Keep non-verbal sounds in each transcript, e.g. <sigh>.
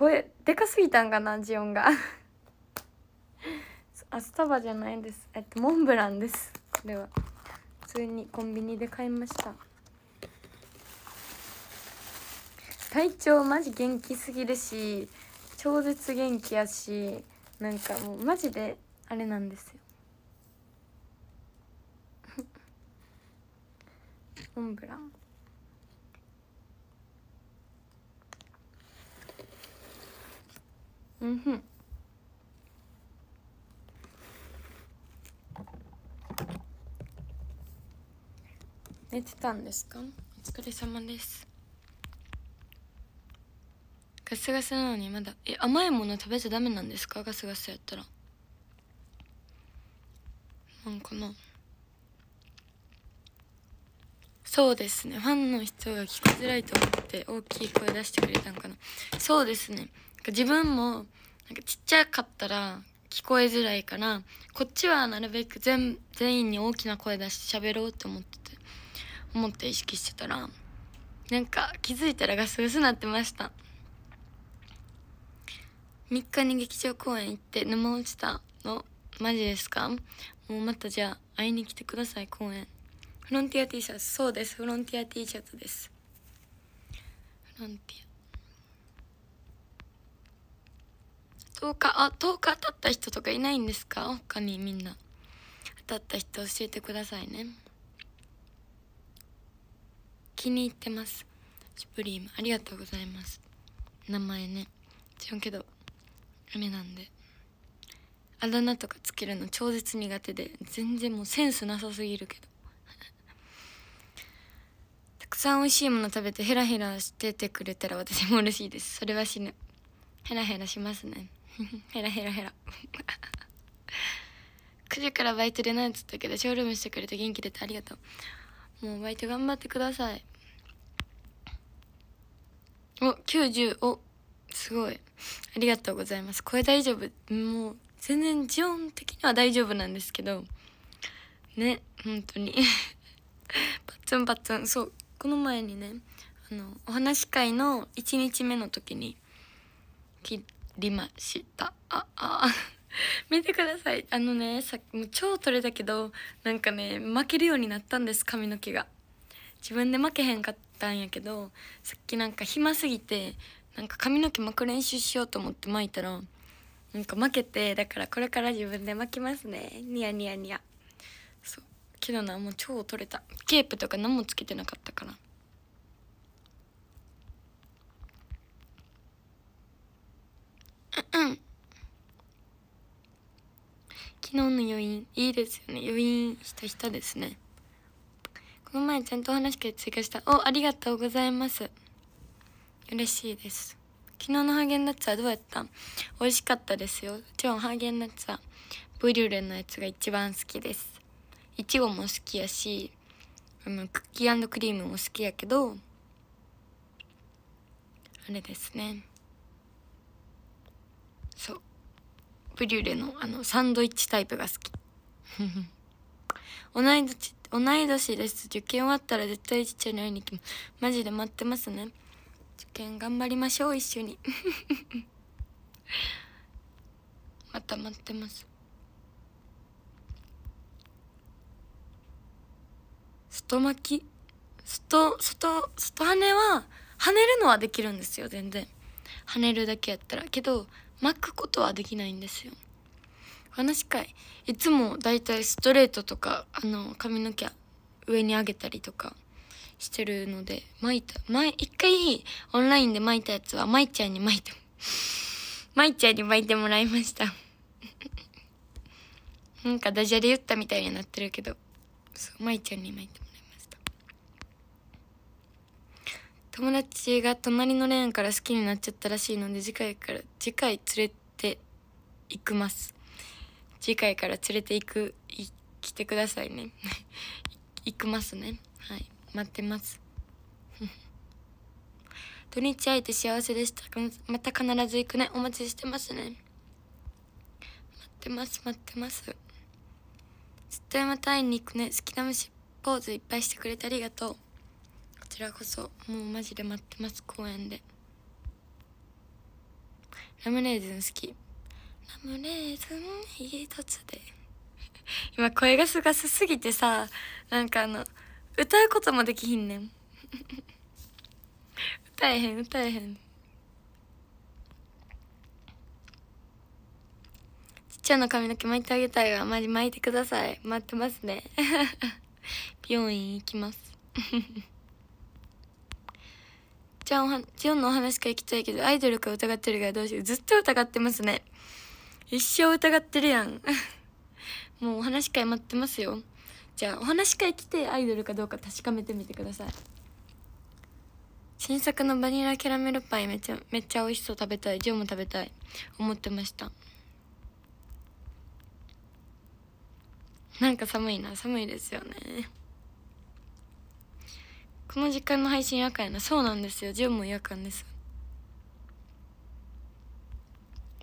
声でかすぎたんかなジオンがア <laughs> スタバじゃないですえっとモンブランですこれは普通にコンビニで買いました体調マジ元気すぎるし超絶元気やしなんかもうマジであれなんですよ <laughs> モンブランうん寝てたんですかお疲れ様ですガスガスなのにまだえ甘いもの食べちゃダメなんですかガスガスやったらなんかなそうですねファンの人が聞きづらいと思って大きい声出してくれたんかなそうですね自分もなんかちっちゃかったら聞こえづらいからこっちはなるべく全全員に大きな声出して喋ろうと思ってて思って意識してたらなんか気づいたらガスガスなってました3日に劇場公演行って沼落ちたのマジですかもうまたじゃあ会いに来てください公演フロンティア T シャツそうですフロンティア T シャツですフロンティア10日あ10日当たった人とかいないんですか他にみんな当たった人教えてくださいね気に入ってますシュプリームありがとうございます名前ね違うけどダメなんであだ名とかつけるの超絶苦手で全然もうセンスなさすぎるけどさん美味しいもの食べてヘラヘラしててくれたら私も嬉しいですそれは死ぬヘラヘラしますね <laughs> ヘラヘラヘラ9時 <laughs> からバイトでないっつったけどショールームしてくれて元気出てありがとうもうバイト頑張ってくださいお90おすごいありがとうございます声大丈夫もう全然ジオン的には大丈夫なんですけどね本当にパ <laughs> ッツンパッツンそうこの前にねあのお話し会の1日目の時に切りましたああ <laughs> 見てくださいあのねさっきもう超取れたけどなんかね負けるようになったんです髪の毛が自分で負けへんかったんやけどさっきなんか暇すぎてなんか髪の毛巻く練習しようと思って巻いたらなんか負けてだからこれから自分で巻きますねニヤニヤニヤけどなもう超取れたケープとか何もつけてなかったからうん昨日の余韻いいですよね余韻ひたひたですねこの前ちゃんとお話から追加したおありがとうございます嬉しいです昨日のハーゲンダッツはどうやった美味しかったですよ今日はハーゲンダッツはブリュレのやつが一番好きですいちごも好きやしあのクッキークリームも好きやけどあれですねそうブリュレのあのサンドイッチタイプが好き <laughs> 同い年同い年です受験終わったら絶対ちっちゃいの会いにきますマジで待ってますね受験頑張りましょう一緒に <laughs> また待ってます外巻き外外外跳ねは跳ねるのはできるんですよ全然跳ねるだけやったらけど巻くことはできないんですよ話し会いつもだいたいストレートとかあの髪の毛上に上げたりとかしてるので巻いた前一回オンラインで巻いたやつは舞ちゃんに巻いて舞 <laughs> ちゃんに巻いてもらいました <laughs> なんかダジャレ言ったみたいになってるけどそう舞ちゃんに巻いてもらいました友達が隣のレーンから好きになっちゃったらしいので次回から次回連れて行きます次回から連れて行く来てくださいね <laughs> 行きますねはい待ってます <laughs> 土日会えて幸せでしたまた必ず行くねお待ちしてますね待ってます待ってます絶対また会いに行くね好きな虫ポーズいっぱいしてくれてありがとうちらこそもうマジで待ってます公園でラムレーズン好きラムレーズン一つで <laughs> 今声がすがすすぎてさなんかあの歌うこともできひんねん <laughs> 歌えへん歌えへんちっちゃな髪の毛巻いてあげたいわマジ巻いてください待ってますね病 <laughs> 院行きますちゃんは、ジオンのお話が聞きたいけど、アイドルか疑ってるからどうしよう。ずっと疑ってますね。一生疑ってるやん。<laughs> もうお話会待ってますよ。じゃあ、お話会来てアイドルかどうか確かめてみてください。新作のバニラキャラメルパイめっちゃ、めっちゃ美味しそう食べたい。ジオンも食べたい。思ってました。なんか寒いな。寒いですよね。この時間の配信夜間やなそうなんですよジョンも夜間です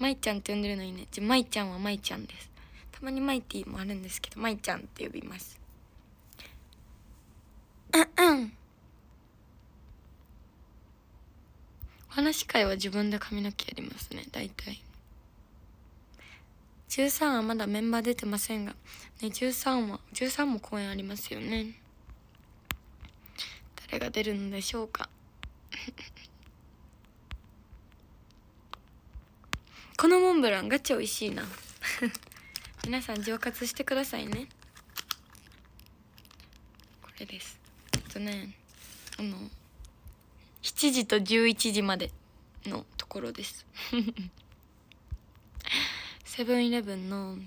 まいちゃんって呼んでるのいいねじゃまいちゃんはまいちゃんですたまにマイティもあるんですけどまいちゃんって呼びますうんうん話会は自分で髪の毛やりますね大体13はまだメンバー出てませんがね13は13も公演ありますよね果が出るのでしょうか <laughs> このモンブランガチ美味しいな <laughs> 皆さん上達してくださいねこれですえっとねあの7時と11時までのところです <laughs> セブンイレブンの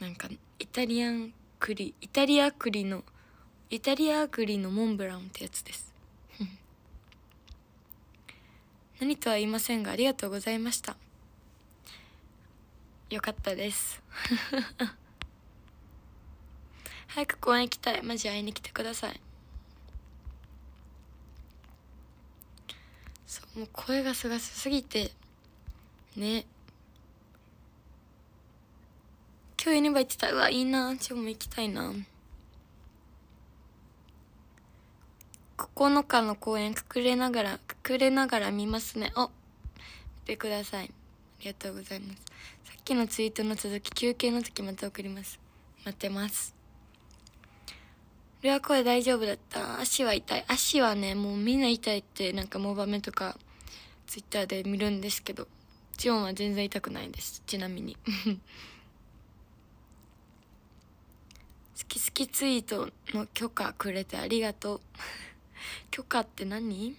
なんかイタリアン栗イタリア栗のイタリア栗のモンブランってやつです <laughs> 何とは言いませんがありがとうございましたよかったです <laughs> 早く公園行きたいマジ会いに来てくださいそうもう声がすがすぎてね今日ユニバ行ってたうわいいな今日も行きたいな9日の公演隠れながら隠れながら見ますねお見てくださいありがとうございますさっきのツイートの続き休憩の時また送ります待ってます俺は声大丈夫だった足は痛い足はねもうみんな痛いってなんかモバメとかツイッターで見るんですけどジオンは全然痛くないですちなみに <laughs> 好き好きツイートの許可くれてありがとう許可って何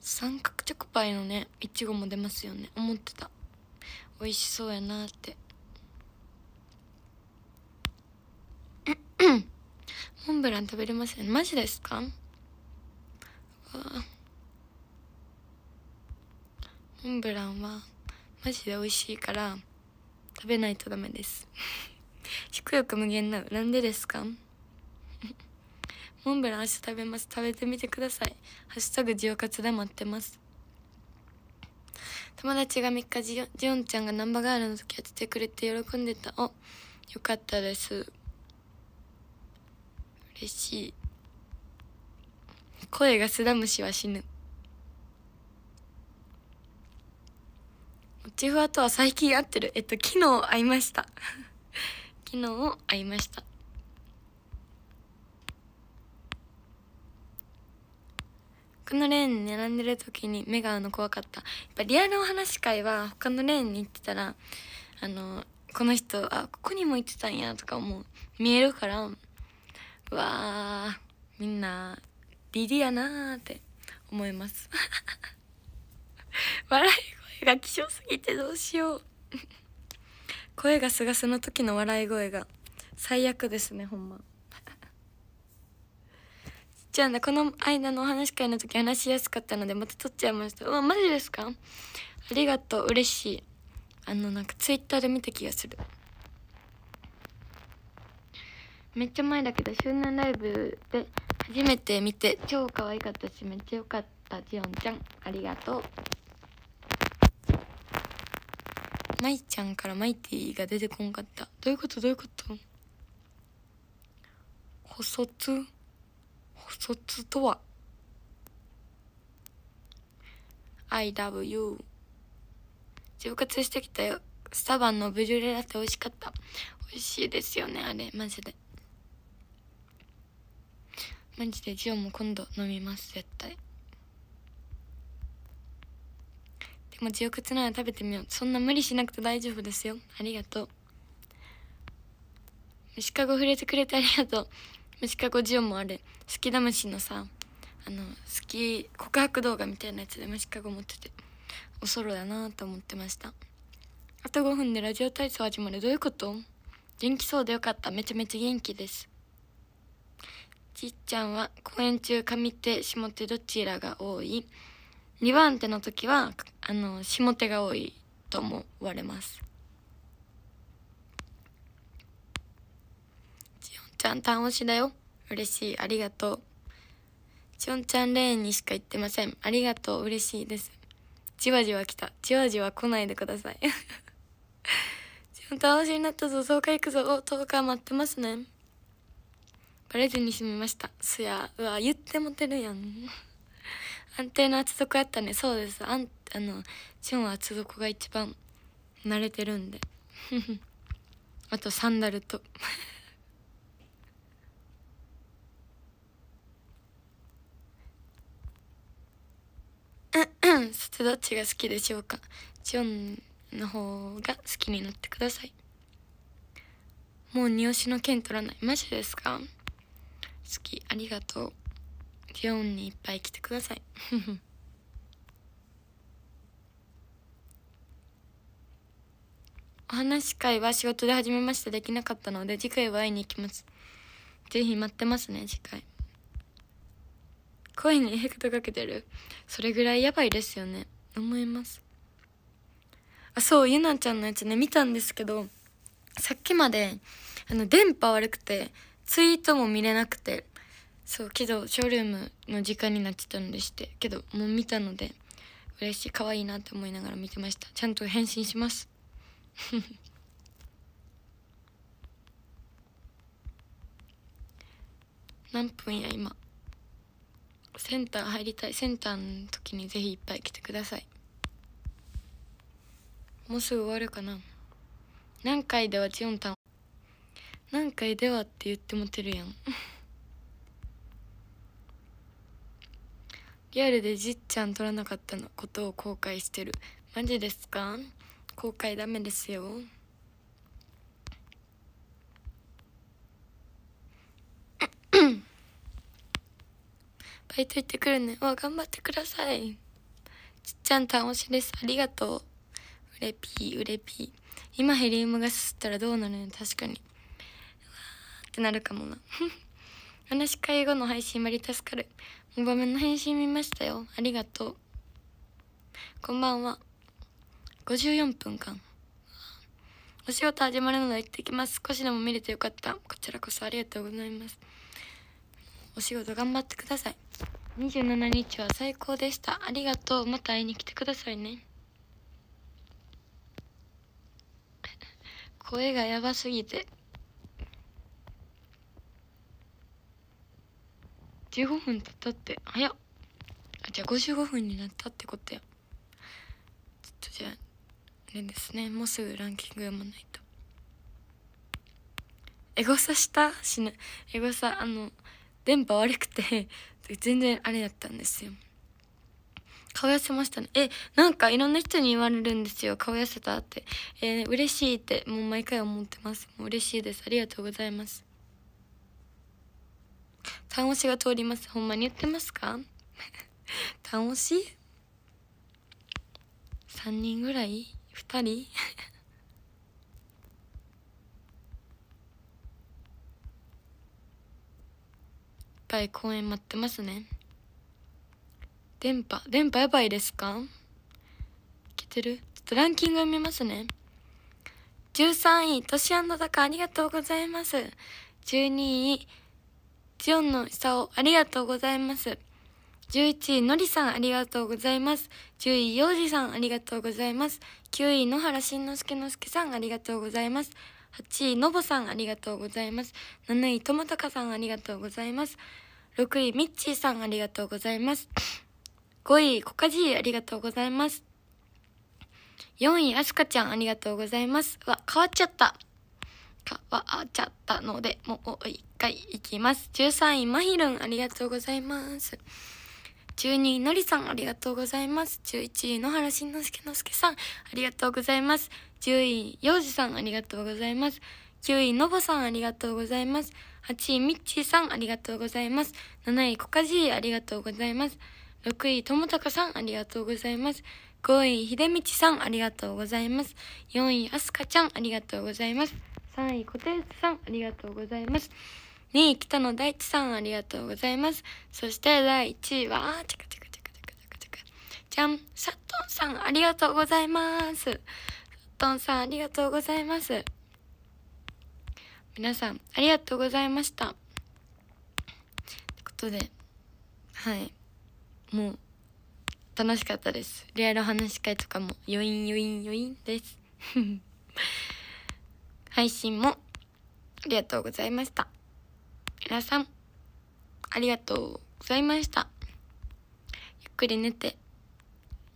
三角チョコパイのねいちごも出ますよね思ってた美味しそうやなって <coughs> モンブラン食べれませんマジですかモンブランはマジで美味しいから食べないとダメです食欲無限なうなんでですか <laughs> モンブラン明日食べます食べてみてくださいハッシュタグジオカツで待ってます友達が3日ジオジオンちゃんがナンバーガールの時やっててくれて喜んでたおよかったです嬉しい声がスダムシは死ぬモチフワとは最近会ってるえっと昨日会いました昨日会いましたこのレーンに並んでる時に目が合うの怖かったやっぱリアルお話し会は他のレーンに行ってたらあのこの人あここにも行ってたんやとかもう見えるからうわーみんなリリやなーって思います笑い声が希少すぎてどうしよう声がすがすの時の笑い声が最悪ですねほんま <laughs> じゃあねこの間のお話し会の時話しやすかったのでまた撮っちゃいましたうわマジですかありがとう嬉しいあのなんかツイッターで見た気がするめっちゃ前だけど「周年ライブ」で初めて見て超可愛かったしめっちゃ良かったジオンちゃんありがとうマイちゃんからマイティが出てこんかった。どういうことどういうこと補卒補つとは ?IW。自分活してきたよ。スタバンのブリュレラて美味しかった。美味しいですよね、あれ。マジで。マジでジオも今度飲みます、絶対。気持ちよくツ食べてみようそんな無理しなくて大丈夫ですよありがとう虫かご触れてくれてありがとう虫かごジオもある好きだ虫のさあの好き告白動画みたいなやつで虫かご持ってておそろだなと思ってましたあと5分でラジオ体操始まるどういうこと元気そうでよかっためちゃめちゃ元気ですちっちゃんは公演中上手下手どちらが多い2番手の時はあの下手が多いと思われますちおんちゃん単押しだよ嬉しいありがとうちおんちゃんレーンにしか行ってませんありがとう嬉しいですじわじわ来たじわじわ来ないでくださいちおん単押しになったぞ総会行くぞお10日待ってますねバレずに済みましたすやうわ言ってもてるやん安定の厚底やったねそうですあんあのチュンは厚底が一番慣れてるんで <laughs> あとサンダルとさ <laughs> てどっちが好きでしょうかチュンの方が好きになってくださいもう二押しの剣取らないマジですか好きありがとうティオンにいっぱい来てください <laughs> お話し会は仕事で始めましたできなかったので次回は会いに行きますぜひ待ってますね次回声にエフェクトかけてるそれぐらいやばいですよね思いますあそうゆなちゃんのやつね見たんですけどさっきまであの電波悪くてツイートも見れなくてそうけどショールームの時間になってたのでしてけどもう見たので嬉しい可愛いなって思いながら見てましたちゃんと返信します <laughs> 何分や今センター入りたいセンターの時にぜひいっぱい来てくださいもうすぐ終わるかな何回ではチオンタン何回ではって言ってもてるやん <laughs> リアルでじっちゃん撮らなかったのことを後悔してるマジですか後悔ダメですよ <coughs> バイト行ってくるね。わ、頑張ってください。ちっちゃん楽しいです。ありがとう。うれぴー、うれぴー。今ヘリウムがすすったらどうなるの確かに。わーってなるかもな。話し会後の配信まり助かる。ごめんの返信見ましたよ。ありがとう。こんばんは。54分間。お仕事始まるので行ってきます。少しでも見れてよかった。こちらこそありがとうございます。お仕事頑張ってください。27日は最高でした。ありがとう。また会いに来てくださいね。声がやばすぎて。15分経ったって早っあじゃあ55分になったってことやちょっとじゃああれですねもうすぐランキング読まないとエゴサしたしなエゴサあの電波悪くて全然あれだったんですよ顔痩せましたねえなんかいろんな人に言われるんですよ顔痩せたってえー、嬉しいってもう毎回思ってますもう嬉しいですありがとうございます単押しが通りますほんまに言ってますか単押し ?3 人ぐらい ?2 人いっぱい公演待ってますね電波電波やばいですか来てるちょっとランキング見ますね13位としあんたか、ありがとうございます12位チオンの久ありがとうございます。11位、のりさんありがとうございます。10位、ようじさんありがとうございます。9位、野原しんのすけのすけさんありがとうございます。8位、のぼさんありがとうございます。7位、ともたかさんありがとうございます。6位、みっちーさんありがとうございます。5位、こかじーありがとうございます。4位、あすかちゃんありがとうございます。わ、変わっちゃった。変わっちゃったので、もうおいはい、いきます。13位、まひるん、ありがとうございます。12位、のりさん、ありがとうございます。11位、野原しんのすけのすけさん、ありがとうございます。10位、ようじさん、ありがとうございます。9位、のぼさん、ありがとうございます。8位、みっちーさん、ありがとうございます。7位、こかじい、ありがとうございます。6位、ともたかさん、ありがとうございます。5位、ひでみちさん、ありがとうございます。4位、あすかちゃん、ありがとうございます。3位、こてつさん、ありがとうございます。2位、北野大地さん、ありがとうございます。そして第1位は、チクチクチクチクチクチク。じゃん、サットンさん、ありがとうございます。サットンさん、ありがとうございます。皆さん、ありがとうございました。といことで、はい。もう、楽しかったです。リアル話し会とかも、余韻余韻余韻です。<laughs> 配信も、ありがとうございました。皆さん、ありがとうございました。ゆっくり寝て、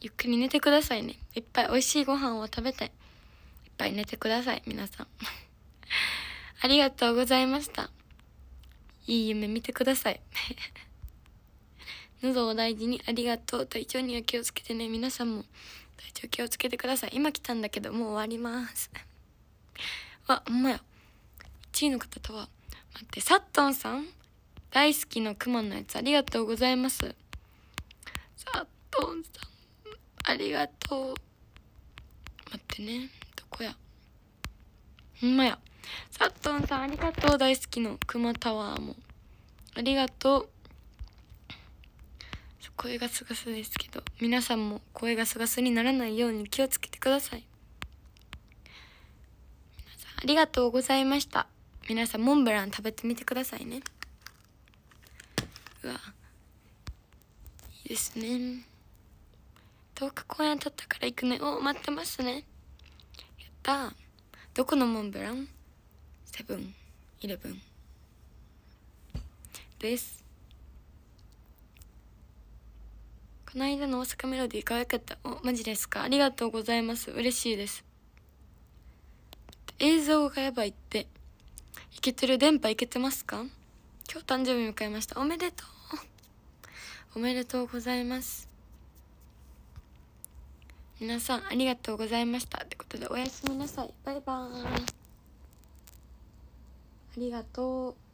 ゆっくり寝てくださいね。いっぱい美味しいご飯を食べて、いっぱい寝てください、皆さん。<laughs> ありがとうございました。いい夢見てください。<laughs> 喉を大事にありがとう。体調には気をつけてね。皆さんも体調気をつけてください。今来たんだけど、もう終わります。<laughs> わ、ほんまや。1位の方とは、待って、サットンさん大好きのクマのやつありがとうございます。サットンさん、ありがとう。待ってね、どこや。ほんまや。サットンさんありがとう、大好きのクマタワーも。ありがとう。声がすがすですけど、皆さんも声がすがすにならないように気をつけてください。皆さんありがとうございました。皆さんモンブラン食べてみてくださいねうわいいですね遠く公園撮ったから行くねお待ってますねやったどこのモンブランセブンイレブンですこの間の大阪メロディー可愛かったおマジですかありがとうございます嬉しいです映像がやばいっていけてる電波いけてますか今日誕生日迎えましたおめでとうおめでとうございます皆さんありがとうございましたってことでおやすみなさいバイバーイありがとう